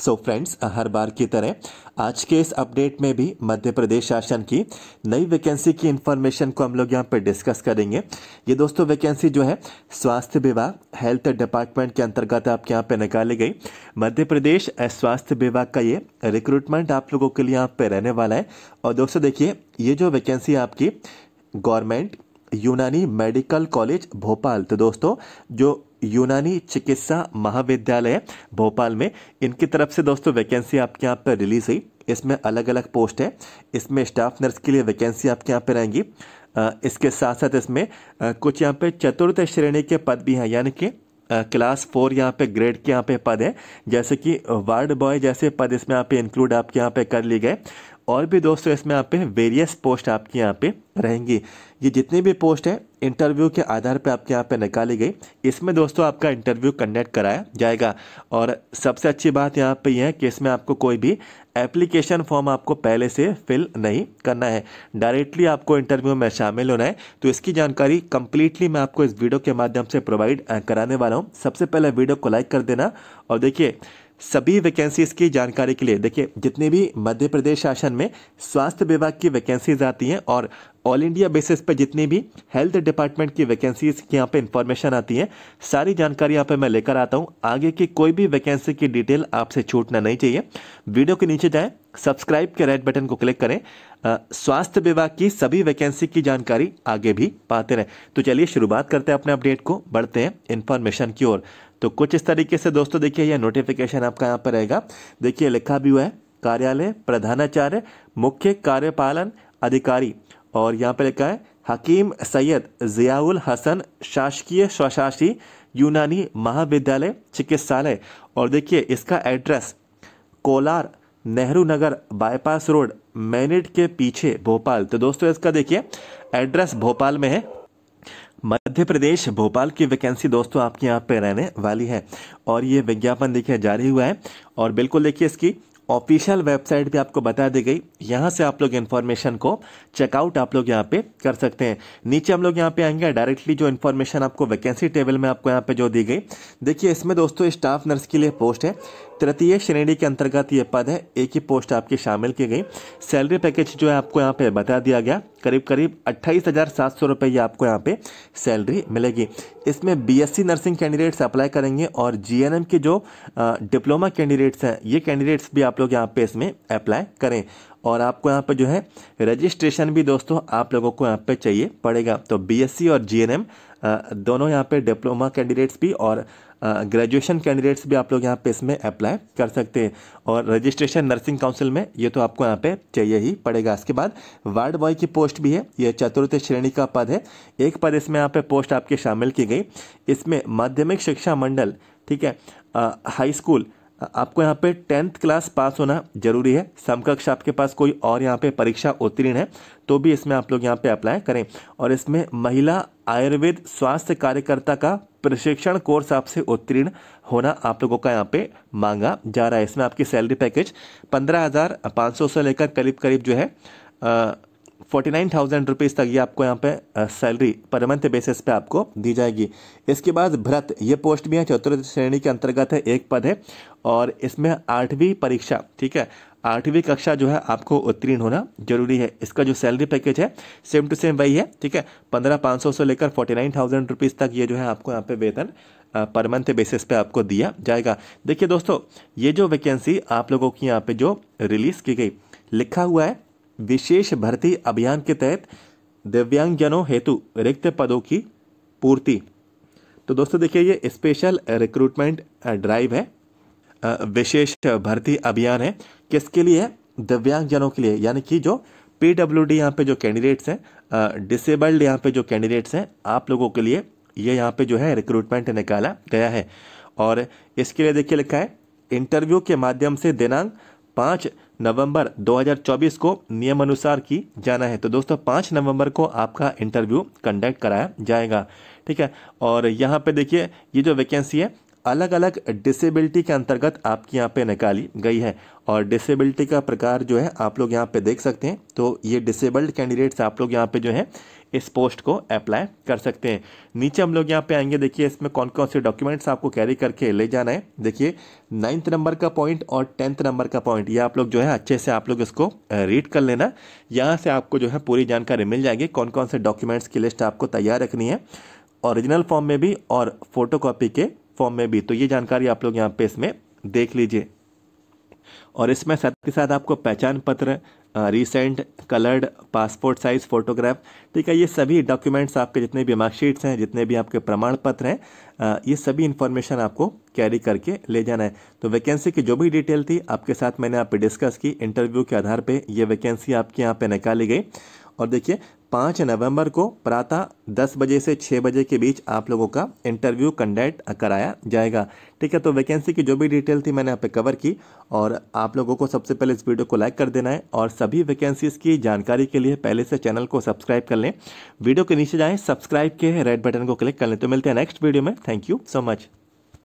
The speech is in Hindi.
सो so फ्रेंड्स हर बार की तरह आज के इस अपडेट में भी मध्य प्रदेश शासन की नई वैकेंसी की इन्फॉर्मेशन को हम लोग यहाँ पर डिस्कस करेंगे ये दोस्तों वैकेंसी जो है स्वास्थ्य विभाग हेल्थ डिपार्टमेंट के अंतर्गत आपके यहाँ पे निकाली गई मध्य प्रदेश स्वास्थ्य विभाग का ये रिक्रूटमेंट आप लोगों के लिए यहाँ पे रहने वाला है और दोस्तों देखिए ये जो वैकेंसी आपकी गवर्नमेंट यूनानी मेडिकल कॉलेज भोपाल तो दोस्तों जो यूनानी चिकित्सा महाविद्यालय भोपाल में इनकी तरफ से दोस्तों वैकेंसी आपके यहाँ पर रिलीज हुई इसमें अलग अलग पोस्ट है इसमें स्टाफ नर्स के लिए वैकेंसी आपके यहाँ पर रहेंगी इसके साथ साथ इसमें कुछ यहाँ पे चतुर्थ श्रेणी के पद भी हैं यानी कि क्लास फोर यहाँ पे ग्रेड के यहाँ पे पद हैं जैसे कि वार्ड बॉय जैसे पद इसमें यहाँ पे इंक्लूड आपके यहाँ पे कर लिए गए और भी दोस्तों इसमें यहाँ पे वेरियस पोस्ट आपके यहाँ पे रहेंगी ये जितनी भी पोस्ट है इंटरव्यू के आधार पे आपके यहाँ पे निकाली गई इसमें दोस्तों आपका इंटरव्यू कंडक्ट कराया जाएगा और सबसे अच्छी बात यहाँ पे यह है कि इसमें आपको कोई भी एप्लीकेशन फॉर्म आपको पहले से फिल नहीं करना है डायरेक्टली आपको इंटरव्यू में शामिल होना है तो इसकी जानकारी कंप्लीटली मैं आपको इस वीडियो के माध्यम से प्रोवाइड कराने वाला हूँ सबसे पहले वीडियो को लाइक कर देना और देखिए सभी वैकेंसीज की जानकारी के लिए देखिए जितने भी मध्य प्रदेश शासन में स्वास्थ्य विभाग की वैकेंसीज आती हैं और ऑल इंडिया बेसिस पे जितनी भी हेल्थ डिपार्टमेंट की वैकेंसीज की यहाँ पे इंफॉर्मेशन आती है सारी जानकारी यहाँ पे मैं लेकर आता हूँ आगे की कोई भी वैकेंसी की डिटेल आपसे छूटना नहीं चाहिए वीडियो के नीचे जाएं सब्सक्राइब के रेड बटन को क्लिक करें स्वास्थ्य विभाग की सभी वैकेंसी की जानकारी आगे भी पाते रहें तो चलिए शुरुआत करते हैं अपने अपडेट को बढ़ते हैं इन्फॉर्मेशन की ओर तो कुछ इस तरीके से दोस्तों देखिए यह नोटिफिकेशन आपका यहाँ पर रहेगा देखिए लिखा भी हुआ है कार्यालय प्रधानाचार्य मुख्य कार्यपालन अधिकारी और यहाँ पे लिखा है हकीम सैयद ज़ियाउल हसन शासकीय स्वशासी यूनानी महाविद्यालय चिकित्सालय और देखिए इसका address Kolar Nehru Nagar bypass road MANIT के पीछे भोपाल तो दोस्तों इसका देखिए एड्रेस भोपाल में है मध्य प्रदेश भोपाल की वैकेंसी दोस्तों आपके यहाँ पे रहने वाली है और ये विज्ञापन देखिए जारी हुआ है और बिल्कुल देखिए इसकी ऑफिशियल वेबसाइट भी आपको बता दी गई यहाँ से आप लोग इन्फॉर्मेशन को चेकआउट आप लोग यहाँ पे कर सकते हैं नीचे हम लोग यहाँ पे आएंगे डायरेक्टली जो इन्फॉर्मेशन आपको वैकेंसी टेबल में आपको यहाँ पे जो दी गई देखिए इसमें दोस्तों स्टाफ नर्स के लिए पोस्ट है तृतीय श्रेणी के अंतर्गत ये पद है एक ही पोस्ट आपकी शामिल की गई सैलरी पैकेज जो है आपको यहाँ पे बता दिया गया करीब करीब अट्ठाईस हज़ार सात सौ रुपये आपको यहाँ पे सैलरी मिलेगी इसमें बीएससी नर्सिंग कैंडिडेट्स अप्लाई करेंगे और जीएनएम के जो डिप्लोमा कैंडिडेट्स हैं ये कैंडिडेट्स भी आप आप लोग यहाँ पे इसमें अप्लाई करें और आपको यहाँ पे जो है रजिस्ट्रेशन भी दोस्तों आप लोगों को यहाँ पे चाहिए पड़ेगा तो बीएससी और जीएनएम दोनों यहाँ पे डिप्लोमा कैंडिडेट्स भी और ग्रेजुएशन कैंडिडेट्स भी आप लोग यहाँ पे इसमें अप्लाई कर सकते हैं और रजिस्ट्रेशन नर्सिंग काउंसिल में ये तो आपको यहाँ पे चाहिए ही पड़ेगा इसके बाद वार्ड बॉय की पोस्ट भी है ये चतुर्थ श्रेणी का पद है एक पद इसमें यहाँ पे पोस्ट आपके शामिल की गई इसमें माध्यमिक शिक्षा मंडल ठीक है हाई स्कूल आपको यहाँ पे टेंथ क्लास पास होना जरूरी है समकक्ष आपके पास कोई और यहाँ पे परीक्षा उत्तीर्ण है तो भी इसमें आप लोग यहाँ पे अप्लाई करें और इसमें महिला आयुर्वेद स्वास्थ्य कार्यकर्ता का प्रशिक्षण कोर्स आपसे उत्तीर्ण होना आप लोगों का यहाँ पे मांगा जा रहा है इसमें आपकी सैलरी पैकेज पंद्रह हज़ार पाँच सौ से लेकर करीब करीब जो है आ, फोर्टी नाइन थाउजेंड रुपीज़ तक ये आपको यहाँ पे सैलरी पर मंथ बेसिस पे आपको दी जाएगी इसके बाद भ्रत ये पोस्ट भी है चतुर्थ श्रेणी के अंतर्गत है एक पद है और इसमें आठवीं परीक्षा ठीक है आठवीं कक्षा जो है आपको उत्तीर्ण होना जरूरी है इसका जो सैलरी पैकेज है सेम टू सेम वही है ठीक है पंद्रह पाँच सौ से लेकर फोर्टी नाइन थाउजेंड रुपीज़ तक ये जो है आपको यहाँ पे वेतन पर मंथ बेसिस पे आपको दिया जाएगा देखिए दोस्तों ये जो वैकेंसी आप लोगों की यहाँ पे जो रिलीज़ की गई लिखा हुआ है विशेष भर्ती अभियान के तहत दिव्यांगजनों हेतु रिक्त पदों की पूर्ति तो दोस्तों देखिए ये स्पेशल रिक्रूटमेंट ड्राइव है विशेष भर्ती अभियान है किसके लिए दिव्यांगजनों के लिए यानी कि जो पी डब्ल्यू डी यहाँ पे जो कैंडिडेट्स हैं डिसेबल्ड यहाँ पे जो कैंडिडेट्स हैं आप लोगों के लिए ये यहाँ पे जो है रिक्रूटमेंट निकाला गया है और इसके लिए देखिए लिखा है इंटरव्यू के माध्यम से दिनांक पाँच नवंबर 2024 को नियम अनुसार की जाना है तो दोस्तों पाँच नवंबर को आपका इंटरव्यू कंडक्ट कराया जाएगा ठीक है और यहाँ पे देखिए ये जो वैकेंसी है अलग अलग डिसेबिलिटी के अंतर्गत आपकी यहाँ पे निकाली गई है और डिसेबिलिटी का प्रकार जो है आप लोग यहाँ पे देख सकते हैं तो ये डिसेबल्ड कैंडिडेट्स आप लोग यहाँ पे जो है इस पोस्ट को अप्लाई कर सकते हैं नीचे हम लोग यहाँ पे आएंगे देखिए इसमें कौन कौन से डॉक्यूमेंट्स आपको कैरी करके ले जाना है देखिए नाइन्थ नंबर का पॉइंट और टेंथ नंबर का पॉइंट ये आप लोग जो है अच्छे से आप लोग इसको रीड कर लेना यहाँ से आपको जो है पूरी जानकारी मिल जाएगी कौन कौन से डॉक्यूमेंट्स की लिस्ट आपको तैयार रखनी है ओरिजिनल फॉर्म में भी और फोटोकॉपी के फॉर्म में भी तो ये जानकारी आप लोग यहाँ पे इसमें देख लीजिए और इसमें साथ के साथ आपको पहचान पत्र recent coloured passport size photograph ठीक है ये सभी डॉक्यूमेंट्स आपके जितने भी मार्कशीट्स हैं जितने भी आपके प्रमाण पत्र हैं ये सभी इन्फॉर्मेशन आपको कैरी करके ले जाना है तो वैकेंसी की जो भी डिटेल थी आपके साथ मैंने आप पे डिस्कस की इंटरव्यू के आधार पे ये वैकेंसी आपके यहाँ पे निकाली गई और देखिए पाँच नवंबर को प्रातः दस बजे से छः बजे के बीच आप लोगों का इंटरव्यू कंडक्ट कराया जाएगा ठीक है तो वैकेंसी की जो भी डिटेल थी मैंने यहाँ पे कवर की और आप लोगों को सबसे पहले इस वीडियो को लाइक कर देना है और सभी वैकेंसीज़ की जानकारी के लिए पहले से चैनल को सब्सक्राइब कर लें वीडियो के नीचे जाएँ सब्सक्राइब के रेड बटन को क्लिक कर लें तो मिलते हैं नेक्स्ट वीडियो में थैंक यू सो मच